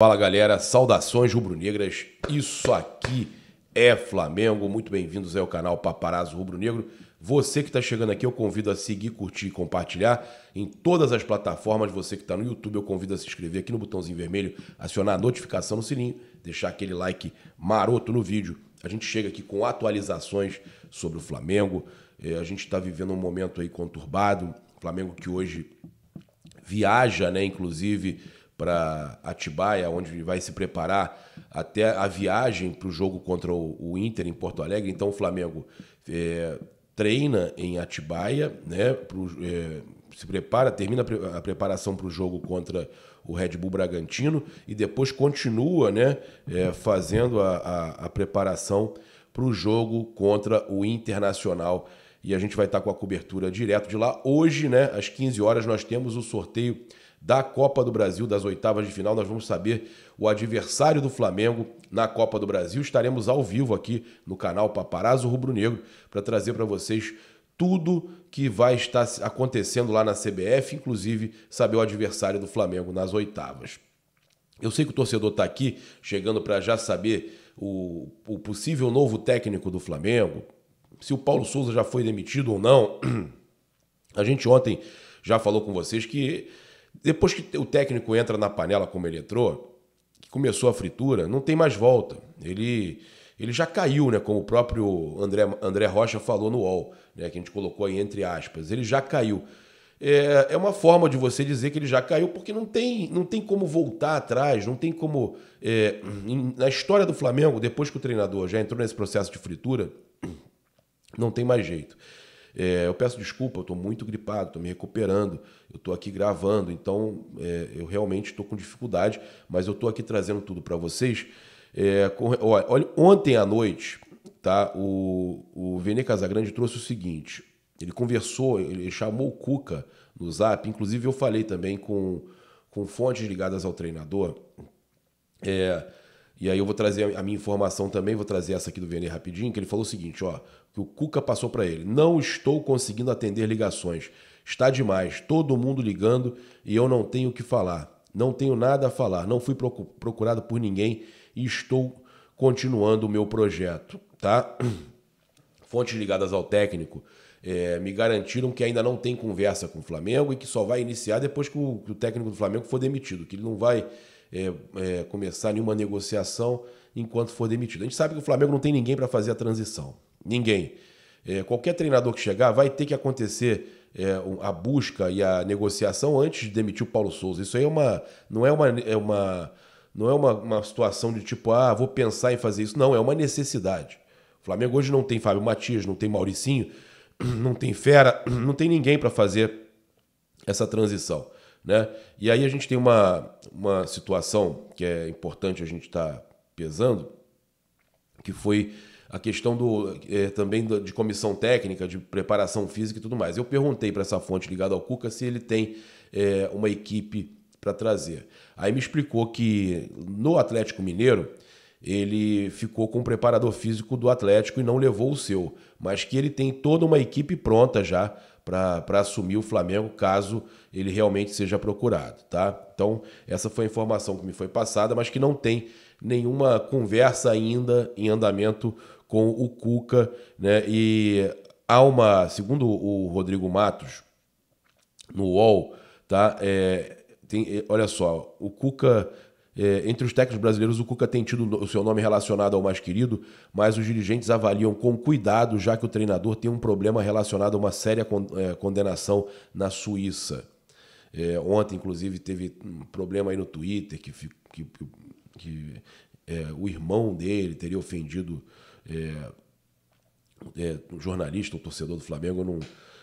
Fala galera, saudações rubro-negras. Isso aqui é Flamengo. Muito bem-vindos ao canal Paparazzo Rubro-Negro. Você que está chegando aqui, eu convido a seguir, curtir e compartilhar em todas as plataformas. Você que está no YouTube, eu convido a se inscrever aqui no botãozinho vermelho, acionar a notificação no sininho, deixar aquele like maroto no vídeo. A gente chega aqui com atualizações sobre o Flamengo. É, a gente está vivendo um momento aí conturbado. Flamengo que hoje viaja, né? Inclusive para Atibaia, onde vai se preparar até a viagem para o jogo contra o, Inter em Porto Alegre. Então o Flamengo é, treina em Atibaia, né, pro, é, se prepara, termina a preparação para o jogo contra o Red Bull Bragantino e depois continua né, é, fazendo a, a, a preparação para o jogo contra o Internacional. E a gente vai estar com a cobertura direto de lá. Hoje, né, às 15 horas, nós temos o sorteio da Copa do Brasil, das oitavas de final. Nós vamos saber o adversário do Flamengo na Copa do Brasil. Estaremos ao vivo aqui no canal Paparazzo Rubro Negro para trazer para vocês tudo que vai estar acontecendo lá na CBF, inclusive saber o adversário do Flamengo nas oitavas. Eu sei que o torcedor está aqui chegando para já saber o, o possível novo técnico do Flamengo, se o Paulo Souza já foi demitido ou não. A gente ontem já falou com vocês que depois que o técnico entra na panela como ele entrou, que começou a fritura, não tem mais volta. Ele, ele já caiu, né? Como o próprio André, André Rocha falou no UOL, né? Que a gente colocou aí entre aspas. Ele já caiu. É, é uma forma de você dizer que ele já caiu, porque não tem, não tem como voltar atrás, não tem como. É, na história do Flamengo, depois que o treinador já entrou nesse processo de fritura, não tem mais jeito. É, eu peço desculpa, eu estou muito gripado, estou me recuperando, eu estou aqui gravando, então é, eu realmente estou com dificuldade, mas eu estou aqui trazendo tudo para vocês. É, com, olha, ontem à noite, tá? O, o Vene Casagrande trouxe o seguinte: ele conversou, ele chamou o Cuca no Zap, inclusive eu falei também com, com fontes ligadas ao treinador. É, e aí eu vou trazer a minha informação também, vou trazer essa aqui do Vene rapidinho, que ele falou o seguinte, ó, que o Cuca passou para ele. Não estou conseguindo atender ligações. Está demais, todo mundo ligando e eu não tenho o que falar. Não tenho nada a falar, não fui procurado por ninguém e estou continuando o meu projeto, tá? Fontes ligadas ao técnico é, me garantiram que ainda não tem conversa com o Flamengo e que só vai iniciar depois que o, que o técnico do Flamengo for demitido, que ele não vai é, é, começar nenhuma negociação enquanto for demitido. A gente sabe que o Flamengo não tem ninguém para fazer a transição. Ninguém. É, qualquer treinador que chegar vai ter que acontecer é, a busca e a negociação antes de demitir o Paulo Souza. Isso aí é uma, não é uma, é uma, não é uma, uma situação de tipo, ah, vou pensar em fazer isso. Não, é uma necessidade. O Flamengo hoje não tem Fábio Matias, não tem Mauricinho, não tem Fera, não tem ninguém para fazer essa transição. Né? E aí a gente tem uma, uma situação que é importante a gente estar tá pesando, que foi a questão do é, também de comissão técnica, de preparação física e tudo mais. Eu perguntei para essa fonte ligada ao Cuca se ele tem é, uma equipe para trazer. Aí me explicou que no Atlético Mineiro ele ficou com o preparador físico do Atlético e não levou o seu, mas que ele tem toda uma equipe pronta já para assumir o Flamengo caso ele realmente seja procurado, tá? Então, essa foi a informação que me foi passada, mas que não tem nenhuma conversa ainda em andamento com o Cuca, né? E há uma, segundo o Rodrigo Matos, no UOL, tá? É, tem, é, olha só, o Cuca é, entre os técnicos brasileiros, o Cuca tem tido o seu nome relacionado ao mais querido, mas os dirigentes avaliam com cuidado, já que o treinador tem um problema relacionado a uma séria é, condenação na Suíça. É, ontem, inclusive, teve um problema aí no Twitter que, que, que é, o irmão dele teria ofendido é, é, jornalista um torcedor do Flamengo, eu não.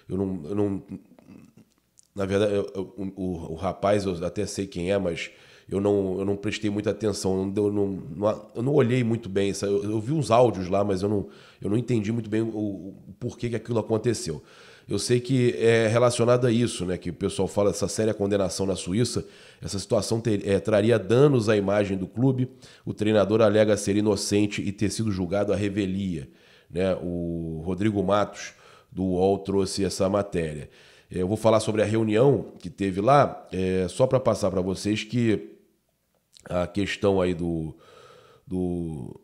Eu não, eu não na verdade, eu, eu, o, o rapaz, eu até sei quem é, mas eu não, eu não prestei muita atenção, eu não, não, eu não olhei muito bem. Eu, eu vi uns áudios lá, mas eu não, eu não entendi muito bem o, o porquê que aquilo aconteceu. Eu sei que é relacionado a isso, né? Que o pessoal fala dessa séria condenação na Suíça. Essa situação ter, é, traria danos à imagem do clube. O treinador alega ser inocente e ter sido julgado à revelia. Né? O Rodrigo Matos, do UOL, trouxe essa matéria. É, eu vou falar sobre a reunião que teve lá, é, só para passar para vocês que a questão aí do, do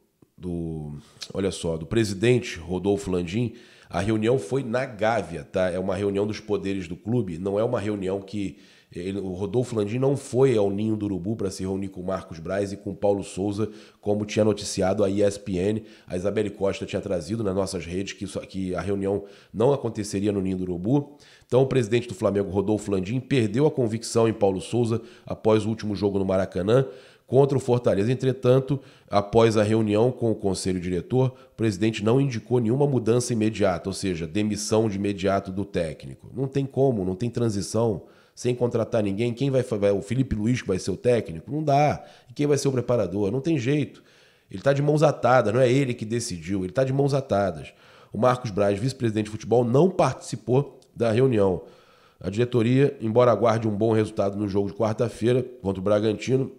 olha só, do presidente Rodolfo Landim. A reunião foi na Gávea, tá? É uma reunião dos poderes do clube, não é uma reunião que. Ele, o Rodolfo Landim não foi ao Ninho do Urubu para se reunir com Marcos Braz e com Paulo Souza, como tinha noticiado a ESPN. A Isabelle Costa tinha trazido nas nossas redes que, isso, que a reunião não aconteceria no Ninho do Urubu. Então, o presidente do Flamengo, Rodolfo Landim, perdeu a convicção em Paulo Souza após o último jogo no Maracanã contra o Fortaleza. Entretanto, após a reunião com o conselho diretor, o presidente não indicou nenhuma mudança imediata, ou seja, demissão de imediato do técnico. Não tem como, não tem transição sem contratar ninguém. Quem vai, vai o Felipe Luiz que vai ser o técnico? Não dá. E quem vai ser o preparador? Não tem jeito. Ele está de mãos atadas, não é ele que decidiu, ele está de mãos atadas. O Marcos Braz, vice-presidente de futebol, não participou da reunião. A diretoria, embora aguarde um bom resultado no jogo de quarta-feira contra o Bragantino,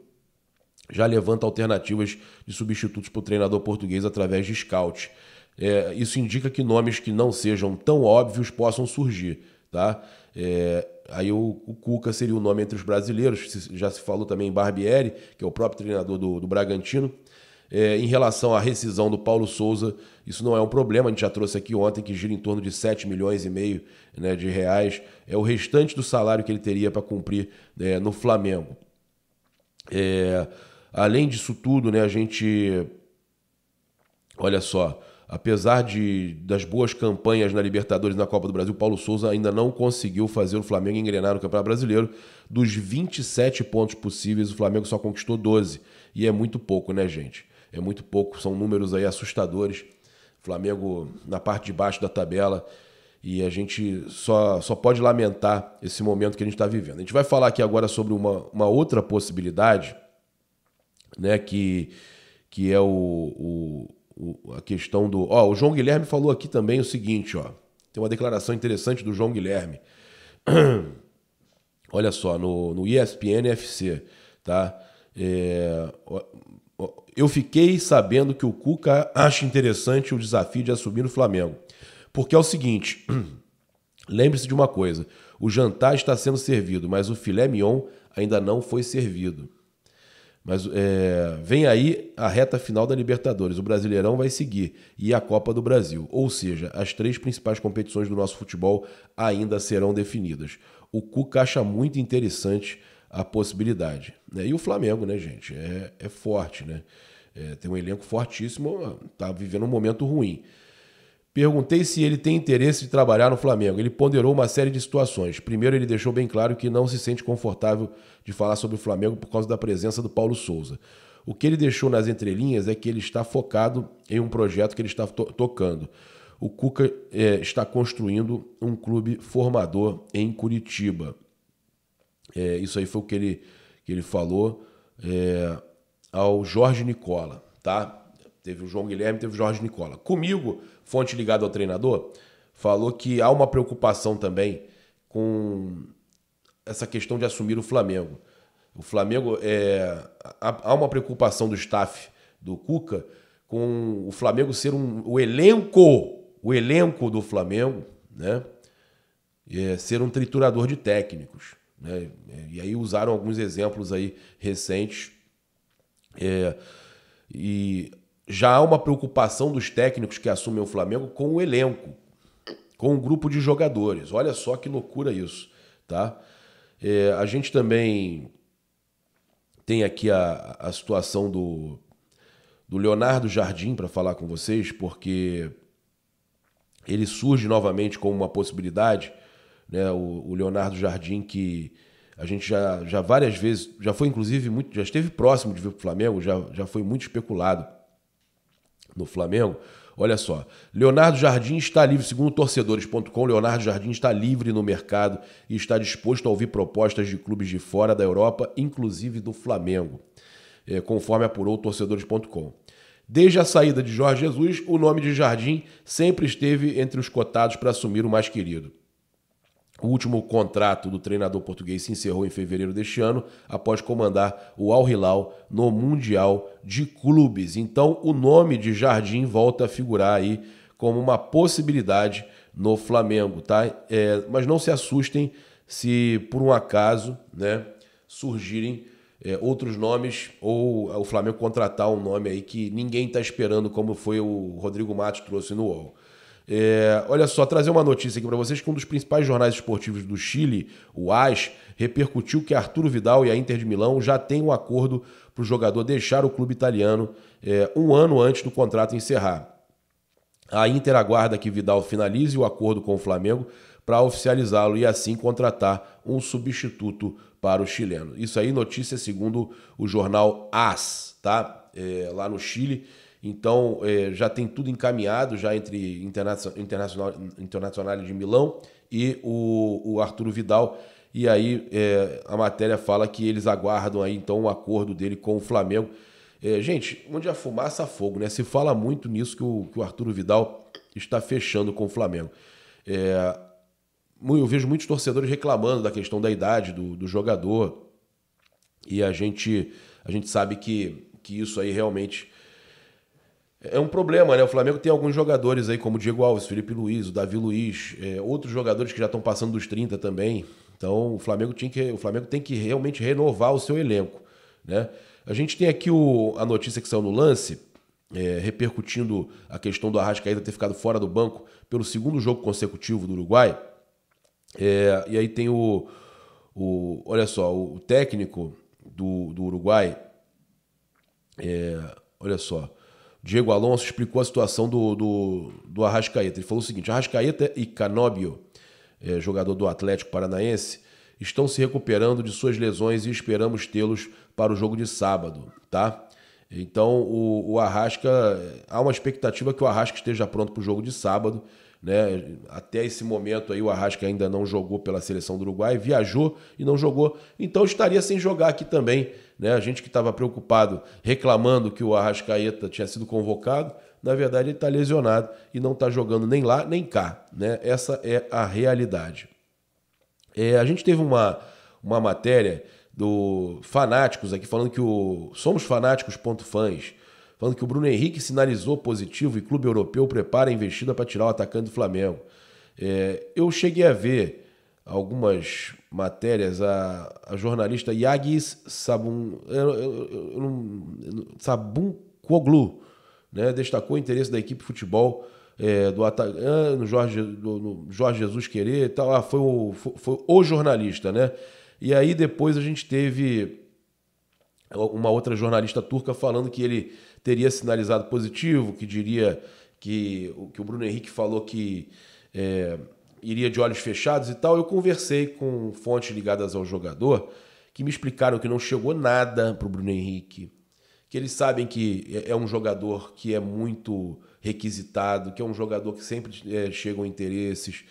já levanta alternativas de substitutos para o treinador português através de scout. É, isso indica que nomes que não sejam tão óbvios possam surgir. Tá? É, aí o, o, Cuca seria o nome entre os brasileiros, já se falou também em Barbieri, que é o próprio treinador do, do Bragantino. É, em relação à rescisão do Paulo Souza, isso não é um problema, a gente já trouxe aqui ontem que gira em torno de 7 milhões e meio né, de reais, é o restante do salário que ele teria para cumprir é, no Flamengo. É, Além disso tudo, né, a gente. Olha só, apesar de, das boas campanhas na Libertadores e na Copa do Brasil, Paulo Souza ainda não conseguiu fazer o Flamengo engrenar no Campeonato Brasileiro. Dos 27 pontos possíveis, o Flamengo só conquistou 12. E é muito pouco, né, gente? É muito pouco, são números aí assustadores. Flamengo na parte de baixo da tabela. E a gente só, só pode lamentar esse momento que a gente está vivendo. A gente vai falar aqui agora sobre uma, uma outra possibilidade né, que, que é o, o, o, a questão do. Ó, o João Guilherme falou aqui também o seguinte, ó. Tem uma declaração interessante do João Guilherme. Olha só, no, no ESPN FC, tá? É, eu fiquei sabendo que o Cuca acha interessante o desafio de assumir o Flamengo. Porque é o seguinte, lembre-se de uma coisa, o jantar está sendo servido, mas o filé mignon ainda não foi servido. Mas é, vem aí a reta final da Libertadores. O Brasileirão vai seguir e a Copa do Brasil. Ou seja, as três principais competições do nosso futebol ainda serão definidas. O Cuca acha muito interessante a possibilidade. Né? E o Flamengo, né, gente? É, é forte, né? É, tem um elenco fortíssimo, tá vivendo um momento ruim. Perguntei se ele tem interesse de trabalhar no Flamengo. Ele ponderou uma série de situações. Primeiro, ele deixou bem claro que não se sente confortável de falar sobre o Flamengo por causa da presença do Paulo Souza. O que ele deixou nas entrelinhas é que ele está focado em um projeto que ele está to tocando. O Cuca é, está construindo um clube formador em Curitiba. É, isso aí foi o que ele, que ele falou é, ao Jorge Nicola, tá? Teve o João Guilherme, teve o Jorge Nicola. Comigo, fonte ligada ao treinador, falou que há uma preocupação também com essa questão de assumir o Flamengo. O Flamengo é há uma preocupação do staff do Cuca com o Flamengo ser um o elenco, o elenco do Flamengo, né? É, ser um triturador de técnicos, né? E aí usaram alguns exemplos aí recentes é, e já há uma preocupação dos técnicos que assumem o Flamengo com o elenco, com o grupo de jogadores. Olha só que loucura isso, tá? É, a gente também tem aqui a, a situação do, do Leonardo Jardim para falar com vocês, porque ele surge novamente como uma possibilidade, né? O, o, Leonardo Jardim que a gente já, já várias vezes, já foi inclusive muito, já esteve próximo de vir para o Flamengo, já, já foi muito especulado no Flamengo. Olha só, Leonardo Jardim está livre, segundo torcedores.com, Leonardo Jardim está livre no mercado e está disposto a ouvir propostas de clubes de fora da Europa, inclusive do Flamengo, eh, conforme apurou torcedores.com. Desde a saída de Jorge Jesus, o nome de Jardim sempre esteve entre os cotados para assumir o mais querido. O último contrato do treinador português se encerrou em fevereiro deste ano, após comandar o Al Hilal no Mundial de Clubes. Então, o nome de Jardim volta a figurar aí como uma possibilidade no Flamengo, tá? É, mas não se assustem se por um acaso, né, surgirem é, outros nomes ou o Flamengo contratar um nome aí que ninguém está esperando, como foi o Rodrigo Matos trouxe no UOL. É, olha só, trazer uma notícia aqui para vocês que um dos principais jornais esportivos do Chile, o AS, repercutiu que Arturo Vidal e a Inter de Milão já têm um acordo para o jogador deixar o clube italiano é, um ano antes do contrato encerrar. A Inter aguarda que Vidal finalize o acordo com o Flamengo para oficializá-lo e assim contratar um substituto para o chileno. Isso aí, notícia segundo o jornal AS, tá? É, lá no Chile. Então, é, já tem tudo encaminhado já entre Internacional, Internacional de Milão e o, o Arturo Vidal. E aí é, a matéria fala que eles aguardam aí então o um acordo dele com o Flamengo. É, gente, onde a fumaça, há fogo, né? Se fala muito nisso que o, que o Arturo Vidal está fechando com o Flamengo. É, eu vejo muitos torcedores reclamando da questão da idade do, do jogador. E a gente, a gente sabe que, que isso aí realmente é um problema, né? O Flamengo tem alguns jogadores aí, como o Diego Alves, Felipe Luiz, o Davi Luiz, é, outros jogadores que já estão passando dos 30 também. Então o Flamengo, tinha que, o Flamengo tem que realmente renovar o seu elenco. Né? A gente tem aqui o, a notícia que saiu no lance, é, repercutindo a questão do Arrascaeta ter ficado fora do banco pelo segundo jogo consecutivo do Uruguai. É, e aí tem o, o. Olha só, o técnico do, do Uruguai. É, olha só. Diego Alonso explicou a situação do, do, do Arrascaeta. Ele falou o seguinte: Arrascaeta e Canóbio, é, jogador do Atlético Paranaense, estão se recuperando de suas lesões e esperamos tê-los para o jogo de sábado, tá? Então o, o Arrasca. Há uma expectativa que o Arrasca esteja pronto para o jogo de sábado. Né? Até esse momento aí o Arrasca ainda não jogou pela seleção do Uruguai, viajou e não jogou, então estaria sem jogar aqui também. Né? A gente que estava preocupado, reclamando que o Arrascaeta tinha sido convocado, na verdade ele está lesionado e não está jogando nem lá nem cá. Né? Essa é a realidade. É, a gente teve uma, uma matéria do Fanáticos aqui falando que o somosfanáticos.fans falando que o Bruno Henrique sinalizou positivo e clube europeu prepara a investida para tirar o atacante do Flamengo. É, eu cheguei a ver algumas matérias, a, a jornalista Yagis Sabun, eu, eu, eu, Sabun Koglu né, destacou o interesse da equipe de futebol é, do atacante, ah, no Jorge, do, no Jorge Jesus Querer e tal. Ah, foi, o, foi, foi o jornalista, né? E aí depois a gente teve uma outra jornalista turca falando que ele teria sinalizado positivo, que diria que, que o Bruno Henrique falou que é, iria de olhos fechados e tal. Eu conversei com fontes ligadas ao jogador que me explicaram que não chegou nada para o Bruno Henrique, que eles sabem que é, é um jogador que é muito requisitado, que é um jogador que sempre é, chegam interesses.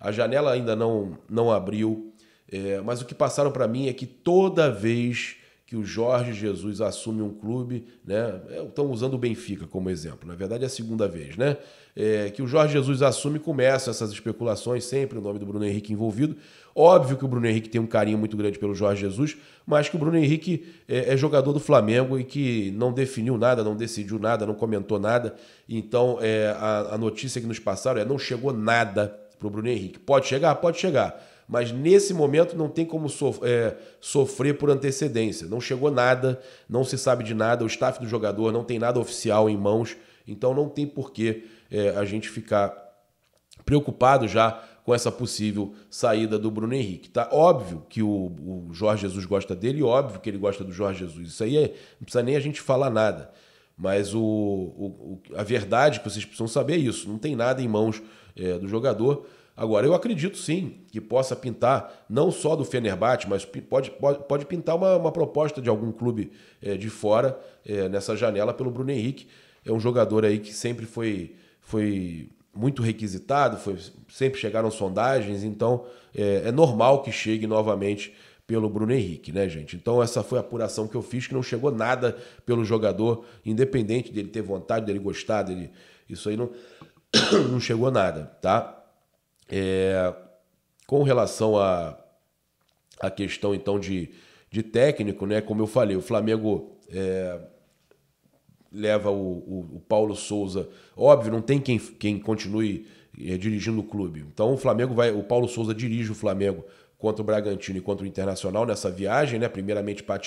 A janela ainda não, não abriu, é, mas o que passaram para mim é que toda vez que o Jorge Jesus assume um clube, né? Estão é, usando o Benfica como exemplo, na verdade é a segunda vez, né? É, que o Jorge Jesus assume, começa essas especulações sempre o nome do Bruno Henrique envolvido. Óbvio que o Bruno Henrique tem um carinho muito grande pelo Jorge Jesus, mas que o Bruno Henrique é, é jogador do Flamengo e que não definiu nada, não decidiu nada, não comentou nada. Então é, a, a notícia que nos passaram é não chegou nada para o Bruno Henrique. Pode chegar? Pode chegar. Mas nesse momento não tem como so, é, sofrer por antecedência. Não chegou nada, não se sabe de nada, o staff do jogador não tem nada oficial em mãos, então não tem porquê é, a gente ficar preocupado já com essa possível saída do Bruno Henrique. Tá óbvio que o, o Jorge Jesus gosta dele, óbvio que ele gosta do Jorge Jesus. Isso aí é, não precisa nem a gente falar nada. Mas o, o, a verdade que vocês precisam saber é isso: não tem nada em mãos é, do jogador. Agora, eu acredito sim que possa pintar, não só do Fenerbahçe, mas pode, pode, pode pintar uma, uma proposta de algum clube é, de fora é, nessa janela pelo Bruno Henrique. É um jogador aí que sempre foi, foi muito requisitado, foi, sempre chegaram sondagens, então é, é normal que chegue novamente pelo Bruno Henrique, né, gente? Então essa foi a apuração que eu fiz, que não chegou nada pelo jogador, independente dele ter vontade, dele gostar, dele... Isso aí não... não chegou nada, tá? É, com relação à a, a questão então de, de técnico, né? Como eu falei, o Flamengo é, leva o, o, o, Paulo Souza. Óbvio, não tem quem, quem continue é, dirigindo o clube. Então o Flamengo vai. O Paulo Souza dirige o Flamengo contra o Bragantino e contra o Internacional nessa viagem, né? Primeiramente para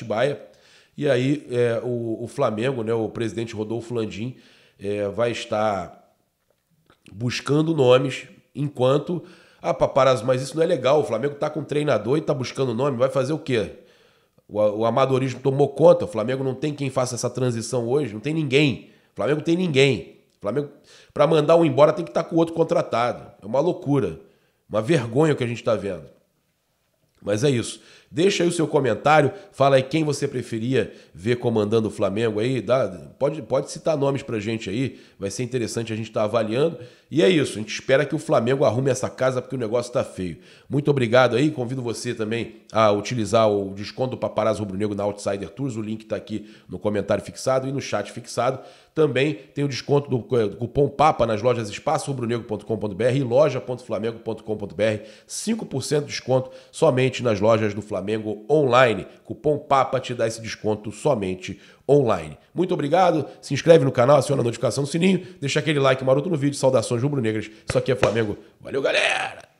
E aí é, o, o, Flamengo, né, o presidente Rodolfo Landim, é, vai estar buscando nomes, enquanto. Ah, paparazzo, mas isso não é legal. O Flamengo tá com um treinador e tá buscando nome, vai fazer o quê? O, o amadorismo tomou conta. O Flamengo não tem quem faça essa transição hoje, não tem ninguém. O Flamengo tem ninguém. O Flamengo, para mandar um embora, tem que estar tá com o outro contratado. É uma loucura. Uma vergonha o que a gente está vendo. Mas é isso. Deixa aí o seu comentário, fala aí quem você preferia ver comandando o Flamengo aí, dá, pode, pode citar nomes pra gente aí, vai ser interessante a gente estar tá avaliando. E é isso, a gente espera que o Flamengo arrume essa casa porque o negócio está feio. Muito obrigado aí, convido você também a utilizar o desconto do Paparazzo Rubro Negro na Outsider Tours, o link está aqui no comentário fixado e no chat fixado. Também tem o desconto do, eh, do cupom PAPA nas lojas espaçorubronegro.com.br e loja.flamengo.com.br, 5% de desconto somente nas lojas do Flamengo online. Cupom PAPA te dá esse desconto somente online. Muito obrigado, se inscreve no canal, aciona a notificação do sininho, deixa aquele like maroto no vídeo, saudações rubro-negras, isso aqui é Flamengo. Valeu, galera!